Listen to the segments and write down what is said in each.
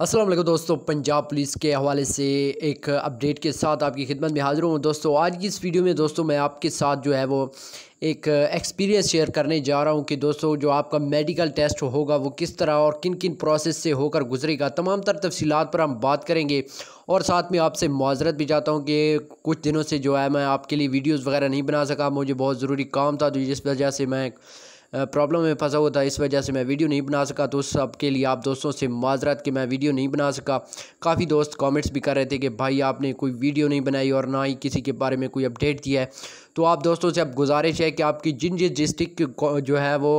असलम दोस्तों पंजाब पुलिस के हवाले से एक अपडेट के साथ आपकी खिदमत में हाज़िर हूँ दोस्तों आज की इस वीडियो में दोस्तों मैं आपके साथ जो है वो एक एक्सपीरियंस शेयर करने जा रहा हूँ कि दोस्तों जो आपका मेडिकल टेस्ट होगा वो किस तरह और किन किन प्रोसेस से होकर गुजरेगा तमाम तर तफसीत पर हम बात करेंगे और साथ में आपसे माजरत भी चाहता हूँ कि कुछ दिनों से जो है मैं आपके लिए वीडियोज़ वगैरह नहीं बना सका मुझे बहुत ज़रूरी काम था तो जिस वजह से मैं प्रॉब्लम में फंसा हुआ था इस वजह से मैं वीडियो नहीं बना सका तो सबके लिए आप दोस्तों से माजरत कि मैं वीडियो नहीं बना सका काफ़ी दोस्त कमेंट्स भी कर रहे थे कि भाई आपने कोई वीडियो नहीं बनाई और ना ही किसी के बारे में कोई अपडेट दिया है तो आप दोस्तों से अब गुजारिश है कि आपकी जिन जिस डिस्ट्रिक्ट जो है वो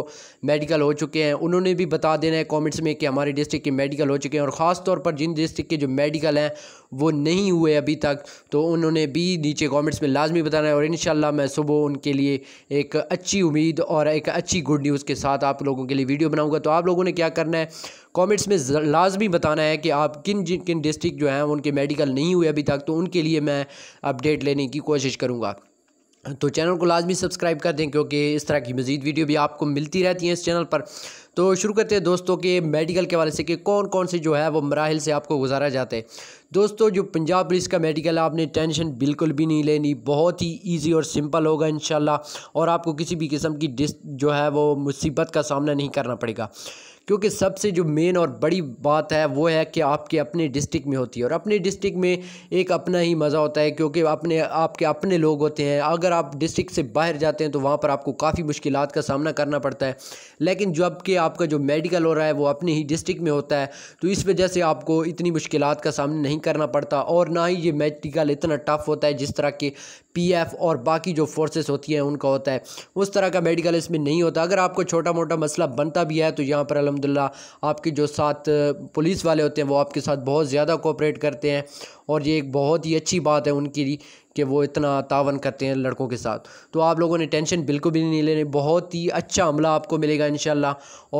मेडिकल हो चुके हैं उन्होंने भी बता देना है कमेंट्स में कि हमारे डिस्ट्रिक्ट के मेडिकल हो चुके हैं और ख़ास तौर पर जिन डिस्ट्रिक्ट के जो मेडिकल हैं वो नहीं हुए अभी तक तो उन्होंने भी नीचे कमेंट्स में लाजमी बताना है और इन मैं सुबह उनके लिए एक अच्छी उम्मीद और एक अच्छी गुड न्यूज़ के साथ आप लोगों के लिए वीडियो बनाऊँगा तो आप लोगों ने क्या करना है कमेंट्स में लाजमी बताना है कि आप किन किन डिस्ट्रिक्ट जो हैं उनके मेडिकल नहीं हुए अभी तक तो उनके लिए मैं अपडेट लेने की कोशिश करूँगा तो चैनल को लाजमी सब्सक्राइब कर दें क्योंकि इस तरह की मज़ीद वीडियो भी आपको मिलती रहती हैं इस चैनल पर तो शुरू करते हैं दोस्तों के मेडिकल के हवाले से कि कौन कौन से जो है वो मराहल से आपको गुजारा जाता है दोस्तों जो पंजाब पुलिस का मेडिकल है आपने टेंशन बिल्कुल भी नहीं लेनी बहुत ही ईजी और सिंपल होगा इन और आपको किसी भी किस्म की डिस जो है वो मुसीबत का सामना नहीं करना पड़ेगा क्योंकि सबसे जो मेन और बड़ी बात है वो है कि आपके अपने डिस्ट्रिक्ट में होती है और अपने डिस्ट्रिक्ट में एक अपना ही मज़ा होता है क्योंकि अपने आपके अपने लोग होते हैं अगर आप डिस्ट्रिक्ट से बाहर जाते हैं तो वहाँ पर आपको काफ़ी मुश्किल का सामना करना पड़ता है लेकिन जब आप आपका जो मेडिकल हो रहा है वो अपने ही डिस्ट्रिक्ट में होता है तो इस वजह से आपको इतनी मुश्किल का सामना नहीं करना पड़ता और ना ही ये मेडिकल इतना टफ होता है जिस तरह के पी और बाकी जो फोर्सेस होती हैं उनका होता है उस तरह का मेडिकल इसमें नहीं होता अगर आपको छोटा मोटा मसला बनता भी है तो यहाँ पर अलहमदिल्ला आपके जो साथ पुलिस वाले होते हैं वो आपके साथ बहुत ज़्यादा कोऑपरेट करते हैं और ये एक बहुत ही अच्छी बात है उनके लिए कि वो इतना तावन करते हैं लड़कों के साथ तो आप लोगों ने टेंशन बिल्कुल भी नहीं लेने बहुत ही अच्छा अमला आपको मिलेगा इन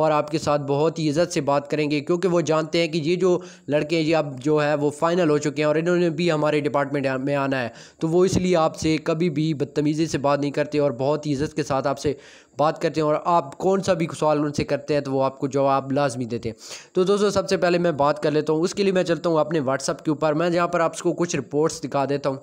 और आपके साथ बहुत ही इज़्ज़त से बात करेंगे क्योंकि वो जानते हैं कि ये जो लड़के हैं ये अब जो है वो फ़ाइनल हो चुके हैं और इन्होंने भी हमारे डिपार्टमेंट में आना है तो वो इसलिए आपसे कभी भी बदतमीज़ी से बात नहीं करते और बहुत ही इज़्ज़त के साथ आपसे बात करते हैं और आप कौन सा भी सवाल उनसे करते हैं तो वो आपको जवाब लाजमी देते हैं तो दोस्तों सबसे पहले मैं बात कर लेता हूँ उसके लिए मैं चलता हूँ अपने व्हाट्सअप के ऊपर मैं जहाँ पर आपको कुछ रिपोर्ट्स दिखा देता हूँ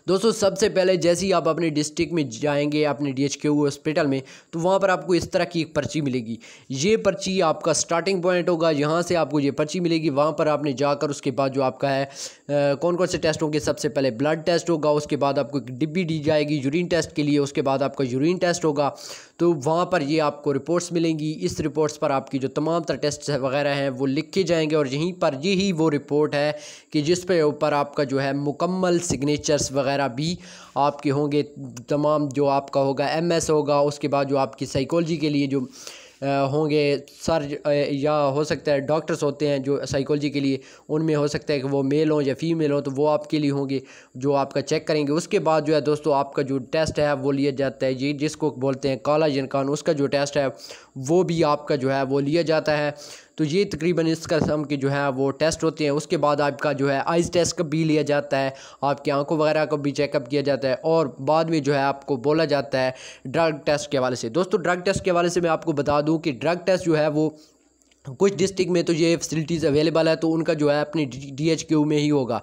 दोस्तों सबसे पहले जैसे ही आप अपने डिस्ट्रिक्ट में जाएंगे अपने डी हॉस्पिटल में तो वहाँ पर आपको इस तरह की एक पर्ची मिलेगी ये पर्ची आपका स्टार्टिंग पॉइंट होगा यहाँ से आपको ये पर्ची मिलेगी वहाँ पर आपने जाकर उसके बाद जो आपका है कौन कौन से टेस्ट होंगे सबसे पहले ब्लड टेस्ट होगा उसके बाद आपको एक डिब्बी दी जाएगी यूरिन टेस्ट के लिए उसके बाद आपका यूरिन टेस्ट होगा तो वहाँ पर ये आपको रिपोर्ट्स मिलेंगी इस रिपोर्ट्स पर आपकी जो तमाम तरह टेस्ट वगैरह हैं वो लिखे जाएंगे और यहीं पर यही वो रिपोर्ट है कि जिस पर ऊपर आपका जो है मुकम्मल सिग्नेचर्स वगैरह वगैरह भी आपके होंगे तमाम जो आपका होगा एमएस होगा उसके बाद जो आपकी साइकोलॉजी के लिए जो होंगे सर या हो सकता है डॉक्टर्स होते हैं जो साइकोलॉजी के लिए उनमें हो सकता है कि वो मेल हों या फीमेल हों तो वो आपके लिए होंगे जो आपका चेक करेंगे उसके बाद जो है दोस्तों आपका जो टेस्ट है वो लिया जाता है ये जिसको बोलते हैं काला जिनकान उसका जो टेस्ट है वो भी आपका जो है वो लिया जाता है तो ये तकरीबन इस कस्म के जो है वो टेस्ट होते हैं उसके बाद आपका जो है आइज़ टेस्ट का भी लिया जाता है आपकी आंखों वगैरह का भी चेकअप किया जाता है और बाद में जो है आपको बोला जाता है ड्रग टेस्ट के हवाले से दोस्तों ड्रग टेस्ट के हवाले से मैं आपको बता दूँ कि ड्रग टेस्ट जो है वो कुछ डिस्ट्रिक्ट में तो ये फैसिलिटीज़ अवेलेबल है तो उनका जो है अपने डी एच में ही होगा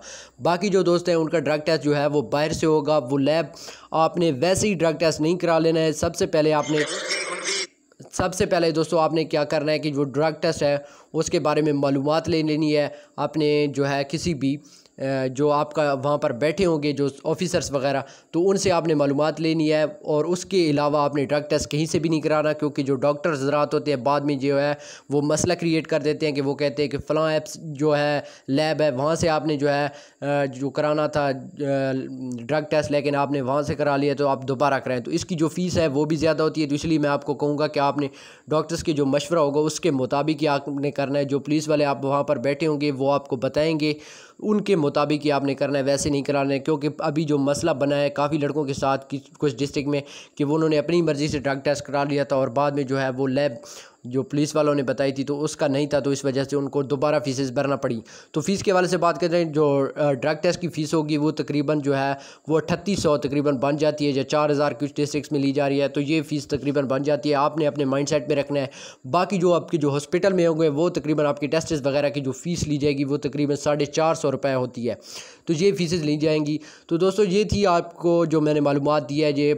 बाकी जो दोस्त हैं उनका ड्रग टेस्ट जो है वो बाहर से होगा वो लैब आपने वैसे ही ड्रग टेस्ट नहीं करा लेना है सबसे पहले आपने सबसे पहले दोस्तों आपने क्या करना है कि जो ड्रग टेस्ट है उसके बारे में मालूम ले लेनी है आपने जो है किसी भी जो आपका वहाँ पर बैठे होंगे जो ऑफिसर्स वगैरह तो उनसे आपने मालूम लेनी है और उसके अलावा आपने ड्रग टेस्ट कहीं से भी नहीं कराना क्योंकि जो डॉक्टर हजरात होते हैं बाद में जो है वो मसला क्रिएट कर देते हैं कि वो कहते हैं कि फ़लाँ एप्स जो है लैब है वहाँ से आपने जो है जो कराना था ड्रग टेस्ट लेकिन आपने वहाँ से करा लिया तो आप दोबारा कराएँ तो इसकी जो फ़ीस है वो भी ज़्यादा होती है तो इसलिए मैं आपको कहूँगा कि आपने डॉक्टर्स के जो मशवरा होगा उसके मुताबिक ही आपने करना है जो पुलिस वाले आप वहाँ पर बैठे होंगे वो आपको बताएँगे उनके मुताबिक ही आपने करना है वैसे नहीं कराना है क्योंकि अभी जो मसला बना है काफ़ी लड़कों के साथ कुछ डिस्ट्रिक्ट में कि वो उन्होंने अपनी मर्ज़ी से ड्रग टेस्ट करा लिया था और बाद में जो है वो लैब जो पुलिस वालों ने बताई थी तो उसका नहीं था तो इस वजह से उनको दोबारा फीसेस भरना पड़ी तो फ़ीस के हवाले से बात करें जो ड्रग टेस्ट की फ़ीस होगी वो तकरीबन जो है वो अट्ठतीस सौ तकरीबन बन जाती है या चार हज़ार कुछ डिस्ट्रिक्स में ली जा रही है तो ये फ़ीस तकरीबन बन जाती है आपने अपने माइंड सेट में रखना है बाकी जो आपके जो हॉस्पिटल में होंगे वो तकरीबन आपके टेस्ट वगैरह की जो फ़ीस ली जाएगी वो तकरीबन साढ़े चार सौ रुपये होती है तो ये फ़ीसेज ली जाएंगी तो दोस्तों ये थी आपको जो मैंने मालूम दी है ये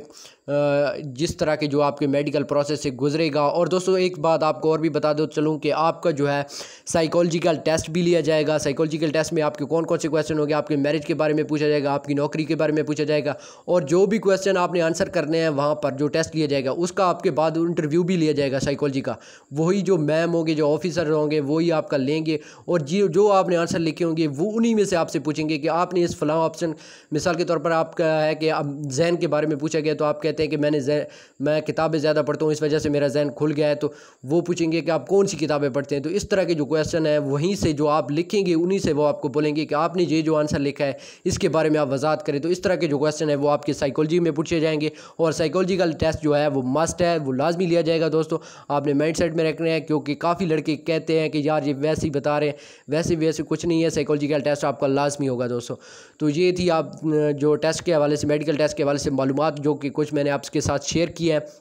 जिस तरह के जो आपके मेडिकल प्रोसेस से गुजरेगा और दोस्तों एक बात आपको और भी बता दो चलूँ कि आपका जो है साइकोलॉजिकल टेस्ट भी लिया जाएगा साइकोलॉजिकल टेस्ट में आपके कौन कौन से क्वेश्चन होंगे आपके मैरिज के बारे में पूछा जाएगा आपकी नौकरी के बारे में पूछा जाएगा और जो भी क्वेश्चन आपने आंसर करने हैं वहाँ पर जो टेस्ट लिया जाएगा उसका आपके बाद इंटरव्यू भी लिया जाएगा साइकोलॉजी का वही जो मैम होंगे जो ऑफिसर होंगे वही आपका लेंगे और जो जो आपने आंसर लिखे होंगे वो उन्हीं में से आपसे पूछेंगे कि आपने इस फलां ऑप्शन मिसाल के तौर पर आपका है कि अब जहन के बारे में पूछा गया तो आप कहते कहते हैं कि मैंने मैं किताबें ज़्यादा पढ़ता हूँ इस वजह से मेरा जहन खुल गया है तो वो पूछेंगे कि आप कौन सी किताबें पढ़ते हैं तो इस तरह के जो क्वेश्चन है वहीं से जो आप लिखेंगे उन्हीं से वो आपको बोलेंगे कि आपने ये जो आंसर लिखा है इसके बारे में आप वजात करें तो इस तरह के जो क्वेश्चन है वो आपके साइकोलॉजी में पूछे जाएंगे और साइकोलॉजिकल टेस्ट जो है वो मस्ट है वो लाजमी लिया जाएगा दोस्तों आपने माइंड सेट में रखना है क्योंकि काफ़ी लड़के कहते हैं कि यार ये वैसे ही बता रहे हैं वैसे वैसे कुछ नहीं है साइकोलॉजिकल टेस्ट आपका लाजमी होगा दोस्तों तो ये थी आप जो टेस्ट के हवाले से मेडिकल टेस्ट के हवाले से मालूम जो कि कुछ मैंने आपके साथ शेयर किया है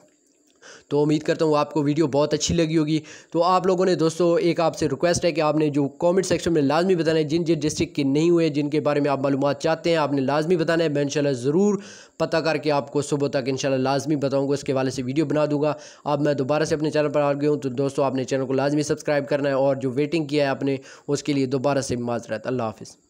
तो उम्मीद करता हूँ आपको वीडियो बहुत अच्छी लगी होगी तो आप लोगों ने दोस्तों एक आपसे रिक्वेस्ट है कि आपने जो कमेंट सेक्शन में लाजमी बताना है जिन जिन डिस्ट्रिक्ट के नहीं हुए जिनके बारे में आप मालूम चाहते हैं आपने लाजमी बताना है मैं इनशाला ज़रूर पता करके आपको सुबह तक इनशाला लाजमी बताऊँगा उसके वाले से वीडियो बना दूँगा अब मैं दोबारा से अपने चैनल पर आ गया हूँ तो दोस्तों आपने चैनल को लाजमी सब्सक्राइब करना है और जो वेटिंग किया है आपने उसके लिए दोबारा से माजरत अल्लाह हाफ़